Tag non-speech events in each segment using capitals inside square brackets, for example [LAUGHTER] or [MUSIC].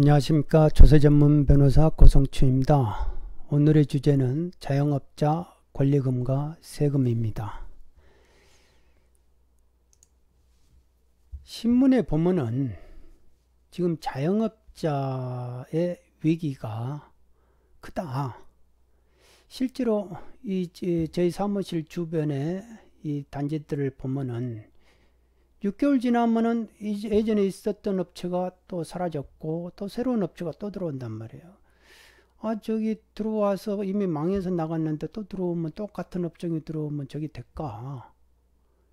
안녕하십니까 조세전문 변호사 고성추입니다. 오늘의 주제는 자영업자 권리금과 세금입니다. 신문에 보면은 지금 자영업자의 위기가 크다. 실제로 이 저희 사무실 주변에이 단지들을 보면은 6개월 지나면은 예전에 있었던 업체가 또 사라졌고 또 새로운 업체가 또 들어온단 말이에요. 아 저기 들어와서 이미 망해서 나갔는데 또 들어오면 똑같은 업종이 들어오면 저기 될까?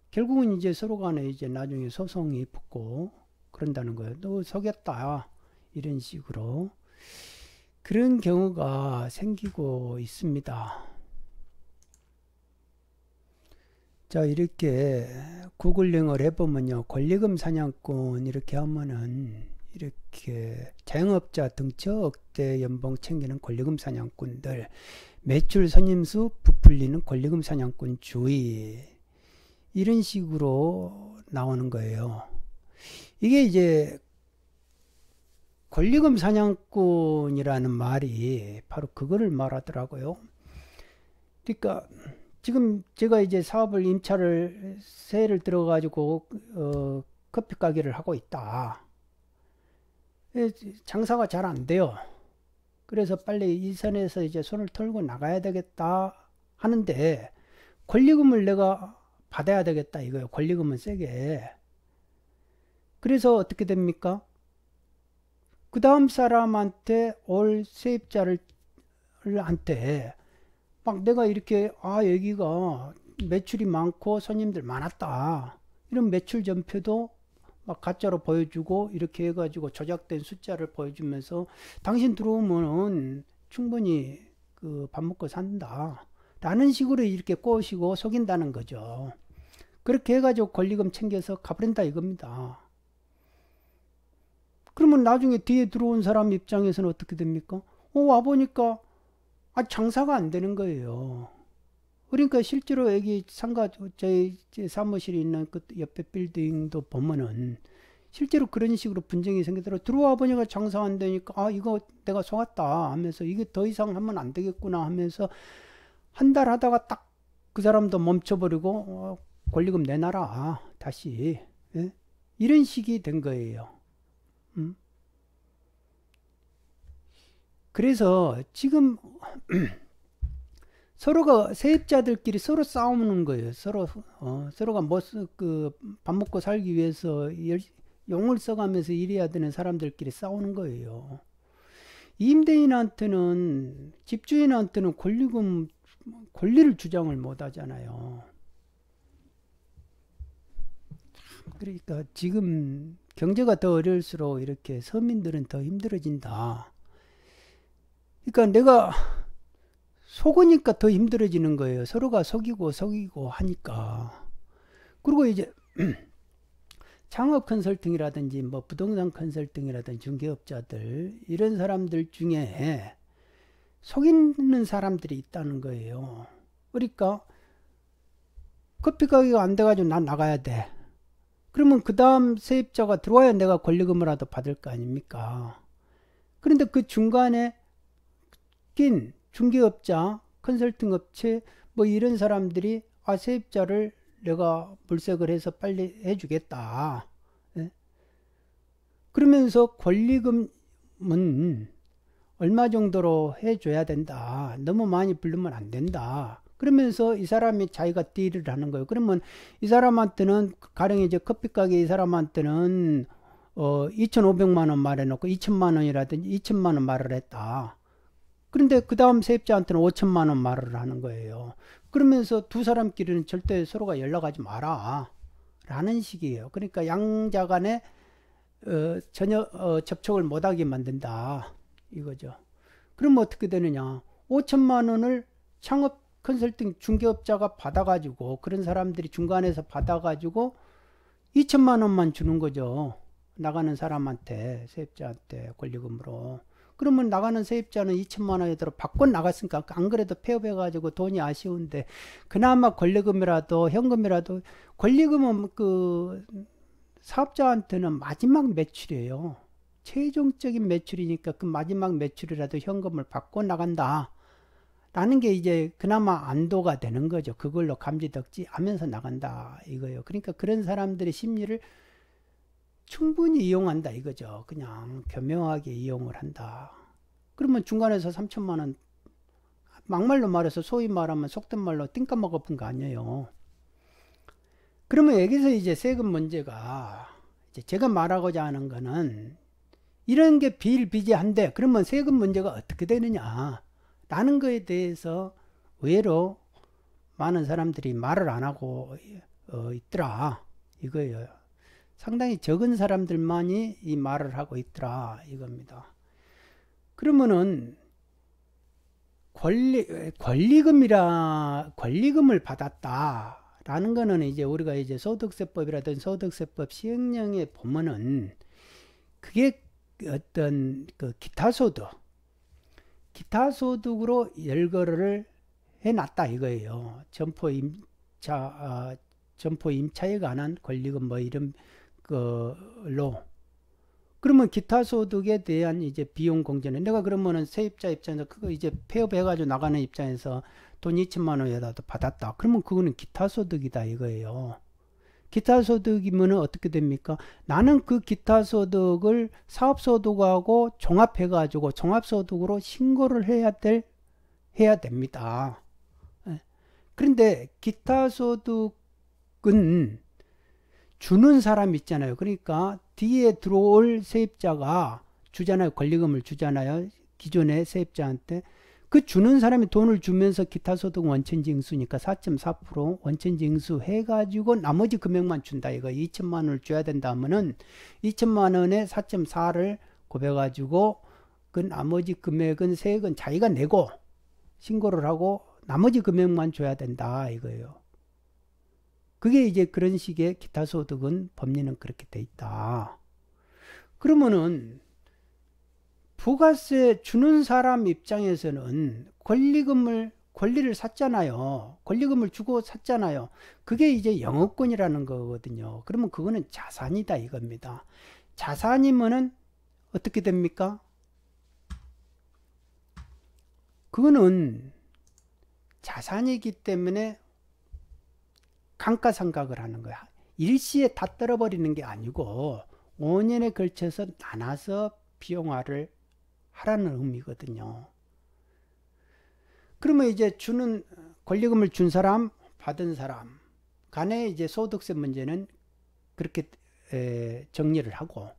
결국은 이제 서로 간에 이제 나중에 소송이 붙고 그런다는 거예요. 너 서겠다 이런 식으로 그런 경우가 생기고 있습니다. 자 이렇게 구글링을 해보면요 권리금 사냥꾼 이렇게 하면은 이렇게 자영업자 등쳐 억대 연봉 챙기는 권리금 사냥꾼들 매출 선임수 부풀리는 권리금 사냥꾼 주의 이런 식으로 나오는 거예요 이게 이제 권리금 사냥꾼이라는 말이 바로 그거를 말하더라고요 그러니까 지금 제가 이제 사업을 임차를 세를 들어가지고 어, 커피 가게를 하고 있다. 예, 장사가 잘 안 돼요. 그래서 빨리 이 선에서 이제 손을 털고 나가야 되겠다 하는데 권리금을 내가 받아야 되겠다 이거예요. 권리금은 세게. 그래서 어떻게 됩니까? 그 다음 사람한테 올 세입자를 한테 막 내가 이렇게 아 여기가 매출이 많고 손님들 많았다 이런 매출 전표도 막 가짜로 보여주고 이렇게 해가지고 조작된 숫자를 보여주면서 당신 들어오면은 충분히 그 밥 먹고 산다 라는 식으로 이렇게 꼬시고 속인다는 거죠 그렇게 해가지고 권리금 챙겨서 가버린다 이겁니다 그러면 나중에 뒤에 들어온 사람 입장에서는 어떻게 됩니까? 어, 와보니까 아, 장사가 안 되는 거예요. 그러니까 실제로 여기 상가, 저희 사무실에 있는 그 옆에 빌딩도 보면은 실제로 그런 식으로 분쟁이 생기더라. 들어와 보니까 장사 안 되니까, 아, 이거 내가 속았다 하면서 이게 더 이상 하면 안 되겠구나 하면서 한 달 하다가 딱 그 사람도 멈춰버리고, 어, 권리금 내놔라. 다시. 예? 이런 식이 된 거예요. 음? 그래서 지금 [CLEARS THROAT] 서로가 세입자들끼리 서로 싸우는 거예요. 서로 어, 서로가 뭐그밥 먹고 살기 위해서 열, 용을 써가면서 일해야 되는 사람들끼리 싸우는 거예요. 임대인한테는 집주인한테는 권리금 권리를 주장을 못 하잖아요. 그러니까 지금 경제가 더 어려울수록 이렇게 서민들은 더 힘들어진다. 그러니까 내가 속으니까 더 힘들어지는 거예요. 서로가 속이고 속이고 하니까. 그리고 이제 창업 [CLEARS THROAT] 컨설팅이라든지 뭐 부동산 컨설팅이라든지 중개업자들 이런 사람들 중에 속이는 사람들이 있다는 거예요. 그러니까 커피 가격가안 돼가지고 난 나가야 돼. 그러면 그 다음 세입자가 들어와야 내가 권리금을라도 받을 거 아닙니까? 그런데 그 중간에 긴 중개업자, 컨설팅업체 뭐 이런 사람들이 아 세입자를 내가 물색을 해서 빨리 해주겠다. 예? 그러면서 권리금은 얼마 정도로 해줘야 된다. 너무 많이 부르면 안 된다. 그러면서 이 사람이 자기가 딜을 하는 거예요. 그러면 이 사람한테는 가령 이제 커피 가게 이 사람한테는 어 2,500만 원 말해놓고 2 0 0 0만 원이라든지 2 0 0 0만원 말을 했다. 그런데 그 다음 세입자한테는 5천만 원 말을 하는 거예요. 그러면서 두 사람끼리는 절대 서로가 연락하지 마라. 라는 식이에요. 그러니까 양자 간에 어, 전혀 어, 접촉을 못하게 만든다. 이거죠. 그럼 어떻게 되느냐. 5천만 원을 창업 컨설팅 중개업자가 받아가지고 그런 사람들이 중간에서 받아가지고 2천만 원만 주는 거죠. 나가는 사람한테 세입자한테 권리금으로. 그러면 나가는 세입자는 2천만 원에 들어 바꿔 나갔으니까 안 그래도 폐업해가지고 돈이 아쉬운데 그나마 권리금이라도 현금이라도 권리금은 그 사업자한테는 마지막 매출이에요. 최종적인 매출이니까 그 마지막 매출이라도 현금을 받고 나간다. 라는 게 이제 그나마 안도가 되는 거죠. 그걸로 감지덕지 하면서 나간다. 이거예요. 그러니까 그런 사람들의 심리를 충분히 이용한다 이거죠. 그냥 교묘하게 이용을 한다. 그러면 중간에서 3천만 원 막말로 말해서 소위 말하면 속된 말로 띵까 먹어본 거 아니에요. 그러면 여기서 이제 세금 문제가 이제 제가 말하고자 하는 거는 이런 게 비일비재한데 그러면 세금 문제가 어떻게 되느냐 라는 거에 대해서 의외로 많은 사람들이 말을 안 하고 어, 있더라 이거예요. 상당히 적은 사람들만이 이 말을 하고 있더라 이겁니다. 그러면은 권리 권리금이라 권리금을 받았다라는 거는 이제 우리가 이제 소득세법이라든 소득세법 시행령에 보면은 그게 어떤 그 기타 소득 기타 소득으로 열거를 해 놨다 이거예요. 점포 임차 아, 점포 임차에 관한 권리금 뭐 이런 걸로 그러면 기타 소득에 대한 이제 비용 공제는 내가 그러면은 세입자 입장에서 그거 이제 폐업해가지고 나가는 입장에서 돈 2천만 원이라도 받았다. 그러면 그거는 기타 소득이다 이거예요. 기타 소득이면 은 어떻게 됩니까? 나는 그 기타 소득을 사업 소득하고 종합해 가지고 종합 소득으로 신고를 해야 될 해야 됩니다. 예. 그런데 기타 소득은 주는 사람 있잖아요. 그러니까 뒤에 들어올 세입자가 주잖아요. 권리금을 주잖아요. 기존의 세입자한테. 그 주는 사람이 돈을 주면서 기타 소득 원천지 인수니까 4.4% 원천지 인수 해가지고 나머지 금액만 준다. 이거 2천만 원을 줘야 된다면은 2천만 원에 4.4를 고배가지고 그 나머지 금액은 세액은 자기가 내고 신고를 하고 나머지 금액만 줘야 된다. 이거예요. 그게 이제 그런 식의 기타 소득은 법리는 그렇게 돼 있다. 그러면은 부가세 주는 사람 입장에서는 권리금을 권리를 샀잖아요. 권리금을 주고 샀잖아요. 그게 이제 영업권이라는 거거든요. 그러면 그거는 자산이다 이겁니다. 자산이면은 어떻게 됩니까? 그거는 자산이기 때문에 감가상각을 하는 거야. 일시에 다 떨어버리는 게 아니고 5년에 걸쳐서 나눠서 비용화를 하라는 의미거든요. 그러면 이제 주는 권리금을 준 사람, 받은 사람 간에 이제 소득세 문제는 그렇게 에, 정리를 하고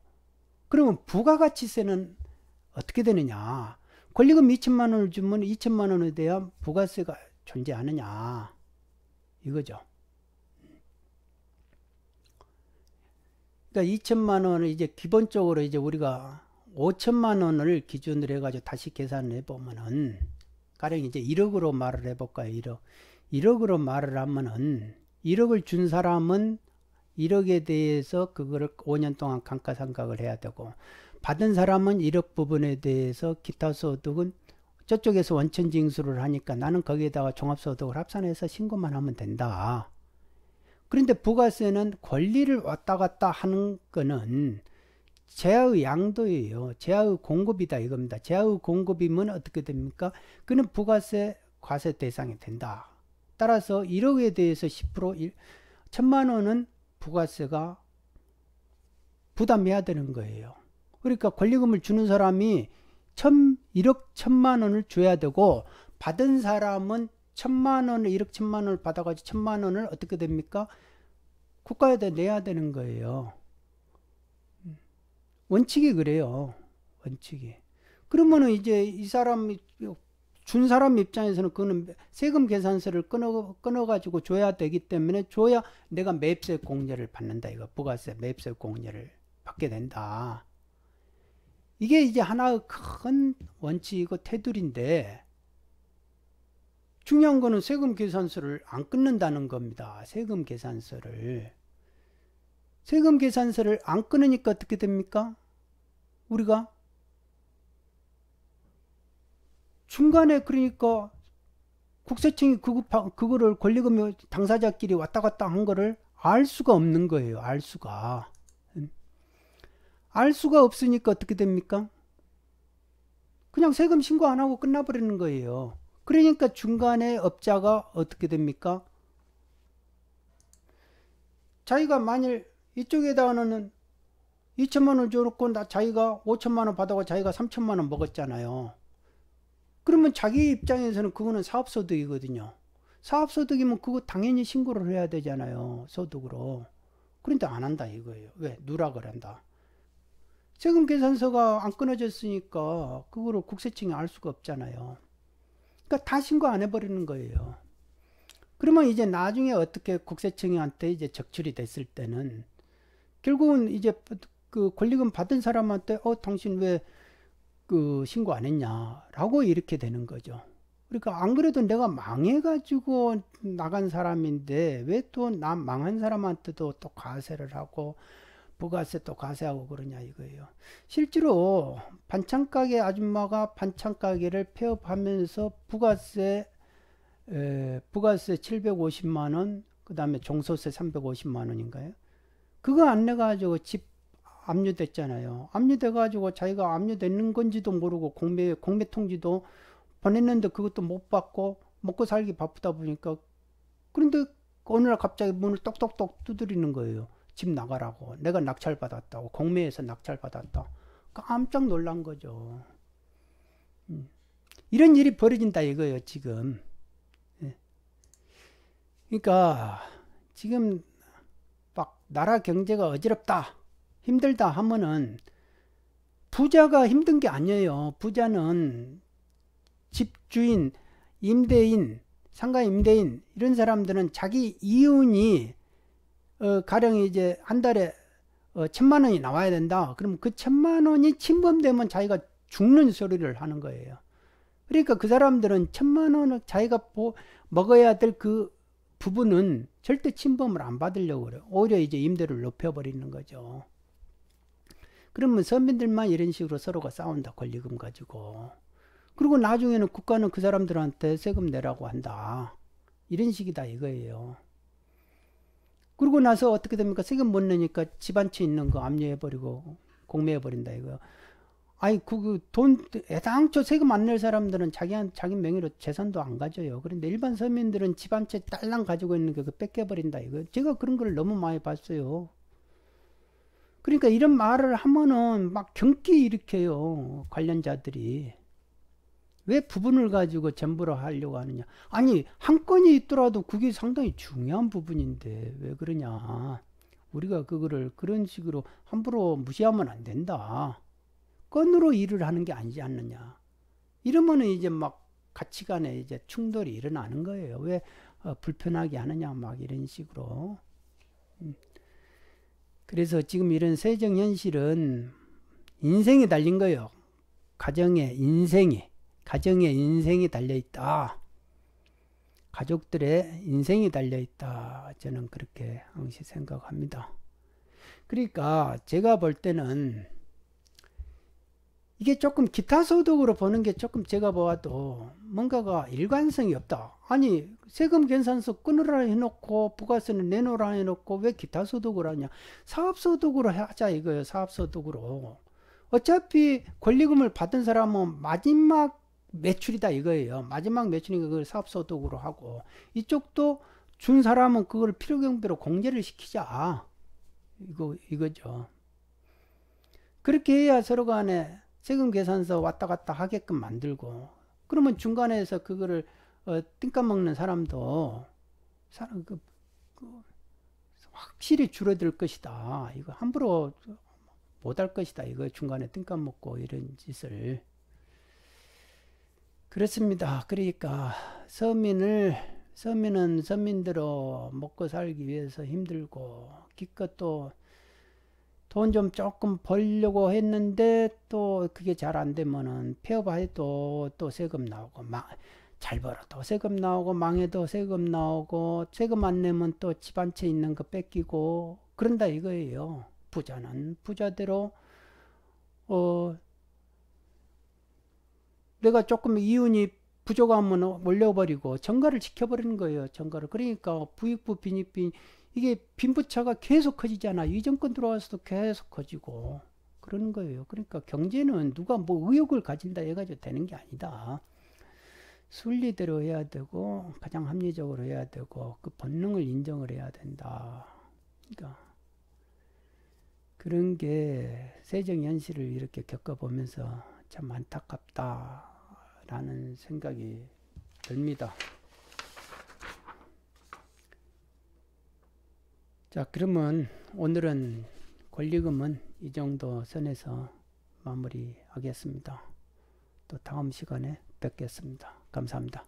그러면 부가가치세는 어떻게 되느냐? 권리금 2천만 원을 주면 2천만 원에 대한 부가세가 존재하느냐? 이거죠. 그러니까 2천만 원을 이제 기본적으로 이제 우리가 5천만 원을 기준으로 해가지고 다시 계산을 해보면은 가령 이제 1억으로 말을 해볼까요? 1억. 1억으로 말을 하면은 1억을 준 사람은 1억에 대해서 그거를 5년 동안 감가상각을 해야 되고 받은 사람은 1억 부분에 대해서 기타 소득은 저쪽에서 원천 징수를 하니까 나는 거기에다가 종합소득을 합산해서 신고만 하면 된다. 그런데 부가세는 권리를 왔다 갔다 하는 거는 재아의 양도예요. 재아의 공급이다 이겁니다. 재아의 공급이면 어떻게 됩니까? 그는 부가세 과세 대상이 된다. 따라서 1억에 대해서 10% 1, 천만 원은 부가세가 부담해야 되는 거예요. 그러니까 권리금을 주는 사람이 천, 1억 천만 원을 줘야 되고 받은 사람은 천만 원을 1억 천만 원을 받아가지고 천만 원을 어떻게 됩니까? 국가에다 내야 되는 거예요. 원칙이 그래요. 원칙이. 그러면은 이제 이 사람이 준 사람 입장에서는 그거는 세금 계산서를 끊어, 끊어가지고 줘야 되기 때문에 줘야 내가 매입세 공제를 받는다. 이거 부가세, 매입세 공제를 받게 된다. 이게 이제 하나의 큰 원칙이고 테두리인데 중요한 거는 세금 계산서를 안 끊는다는 겁니다. 세금 계산서를. 세금 계산서를 안 끊으니까 어떻게 됩니까? 우리가 중간에 그러니까 국세청이 그거, 그거를 권리금 당사자끼리 왔다 갔다 한 거를 알 수가 없는 거예요. 알 수가. 알 수가 없으니까 어떻게 됩니까? 그냥 세금 신고 안 하고 끝나버리는 거예요. 그러니까 중간에 업자가 어떻게 됩니까? 자기가 만일 이쪽에다가는 2천만원 줘놓고 나 자기가 5천만원 받아가 자기가 3천만원 먹었잖아요. 그러면 자기 입장에서는 그거는 사업소득이거든요. 사업소득이면 그거 당연히 신고를 해야 되잖아요. 소득으로. 그런데 안 한다 이거예요. 왜? 누락을 한다. 세금 계산서가 안 끊어졌으니까 그거를 국세청이 알 수가 없잖아요. 그러니까 다 신고 안 해버리는 거예요. 그러면 이제 나중에 어떻게 국세청한테 이제 적출이 됐을 때는 결국은 이제 그 권리금 받은 사람한테 어 당신 왜 그 신고 안 했냐라고 이렇게 되는 거죠. 그러니까 안 그래도 내가 망해가지고 나간 사람인데 왜또나 망한 사람한테도 또 과세를 하고 부가세 또 과세하고 그러냐 이거예요. 실제로 반찬가게 아줌마가 반찬가게를 폐업하면서 부가세 에, 부가세 750만 원, 그 다음에 종소세 350만 원인가요? 그거 안 내가지고 집 압류됐잖아요. 압류돼가지고 자기가 압류되는 건지도 모르고 공매 공매 통지도 보냈는데 그것도 못 받고 먹고 살기 바쁘다 보니까 그런데 어느 날 갑자기 문을 똑똑똑 두드리는 거예요. 집 나가라고 내가 낙찰받았다고 공매에서 낙찰받았다 깜짝 놀란 거죠. 음. 이런 일이 벌어진다 이거예요 지금. 예. 그러니까 지금 막 나라 경제가 어지럽다 힘들다 하면은 부자가 힘든 게 아니에요. 부자는 집주인, 임대인, 상가 임대인 이런 사람들은 자기 이윤이 어, 가령 이제 한 달에 어, 천만 원이 나와야 된다. 그럼 그 천만 원이 침범되면 자기가 죽는 소리를 하는 거예요. 그러니까 그 사람들은 천만 원을 자기가 보, 먹어야 될 그 부분은 절대 침범을 안 받으려고 그래요. 오히려 이제 임대를 높여버리는 거죠. 그러면 서민들만 이런 식으로 서로가 싸운다. 권리금 가지고. 그리고 나중에는 국가는 그 사람들한테 세금 내라고 한다. 이런 식이다 이거예요. 그러고 나서 어떻게 됩니까? 세금 못 내니까 집안채 있는 거 압류해버리고 공매해버린다 이거 아니 그돈 그 애당초 세금 안 낼 사람들은 자기 한 자기 명의로 재산도 안 가져요. 그런데 일반 서민들은 집안채 딸랑 가지고 있는 거 뺏겨버린다 이거. 제가 그런 걸 너무 많이 봤어요. 그러니까 이런 말을 하면은 막 경기 일으켜요 관련자들이. 왜 부분을 가지고 전부로 하려고 하느냐? 아니, 한 건이 있더라도 그게 상당히 중요한 부분인데 왜 그러냐? 우리가 그거를 그런 식으로 함부로 무시하면 안 된다. 건으로 일을 하는 게 아니지 않느냐? 이러면은 이제 막 가치관에 이제 충돌이 일어나는 거예요. 왜 어, 불편하게 하느냐? 막 이런 식으로. 음. 그래서 지금 이런 세정 현실은 인생에 달린 거예요. 가정의 인생이. 가정의 인생이 달려있다. 가족들의 인생이 달려있다. 저는 그렇게 항시 생각합니다. 그러니까 제가 볼 때는 이게 조금 기타 소득으로 보는 게 조금 제가 보아도 뭔가가 일관성이 없다. 아니 세금 계산서 끊으라 해놓고 부가세는 내놓으라 해놓고 왜 기타 소득을 하냐? 사업 소득으로 하자 이거예요. 사업 소득으로. 어차피 권리금을 받은 사람은 마지막 매출이다 이거예요. 마지막 매출인 그걸 사업소득으로 하고 이쪽도 준 사람은 그걸 필요경비로 공제를 시키자. 이거 이거죠. 그렇게 해야 서로 간에 세금 계산서 왔다 갔다 하게끔 만들고 그러면 중간에서 그거를 어, 띵까 먹는 사람도 사람 그, 그 확실히 줄어들 것이다. 이거 함부로 못할 것이다. 이거 중간에 띵까 먹고 이런 짓을 그렇습니다. 아, 그러니까 서민을 서민은 서민대로 먹고 살기 위해서 힘들고 기껏 또 돈 좀 조금 벌려고 했는데 또 그게 잘 안 되면은 폐업해도 또 세금 나오고 막 잘 벌어도 세금 나오고 망해도 세금 나오고 세금 안 내면 또집한채 있는 거 뺏기고 그런다 이거예요. 부자는 부자대로 내가 조금 이윤이 부족하면 올려버리고 정가를 지켜버리는 거예요. 정가를. 그러니까 부익부 빈익빈 이게 빈부차가 계속 커지잖아이 정권 들어와서도 계속 커지고 그러는 거예요. 그러니까 경제는 누가 뭐 의욕을 가진다 해가지고 되는 게 아니다. 순리대로 해야 되고 가장 합리적으로 해야 되고 그 본능을 인정을 해야 된다. 그러니까 그런 게 세정 현실을 이렇게 겪어보면서 참 안타깝다. 라는 생각이 듭니다. 자, 그러면 오늘은 권리금은 이 정도 선에서 마무리하겠습니다. 또 다음 시간에 뵙겠습니다. 감사합니다.